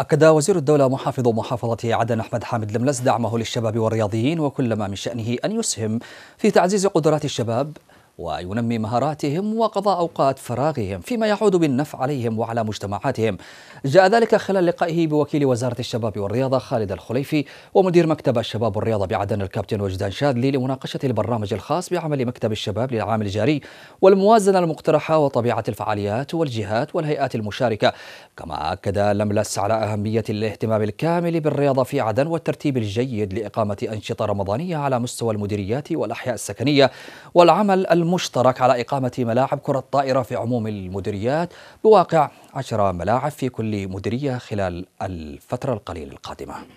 أكد وزير الدولة محافظ محافظة عدن أحمد حامد لملس دعمه للشباب والرياضيين وكل ما من شأنه أن يسهم في تعزيز قدرات الشباب وينمي مهاراتهم وقضاء أوقات فراغهم فيما يعود بالنفع عليهم وعلى مجتمعاتهم جاء ذلك خلال لقائه بوكيل وزارة الشباب والرياضة خالد الخليفي ومدير مكتب الشباب والرياضة بعدن الكابتن وجدان شاذلي لمناقشة البرنامج الخاص بعمل مكتب الشباب للعام الجاري والموازنة المقترحة وطبيعة الفعاليات والجهات والهيئات المشاركة كما أكد لملس على أهمية الاهتمام الكامل بالرياضة في عدن والترتيب الجيد لإقامة أنشطة رمضانية على مستوى المديريات والأحياء السكنية والعمل المشترك على إقامة ملاعب كرة طائرة في عموم المديريات بواقع عشرة ملاعب في كل مديرية خلال الفترة القليلة القادمة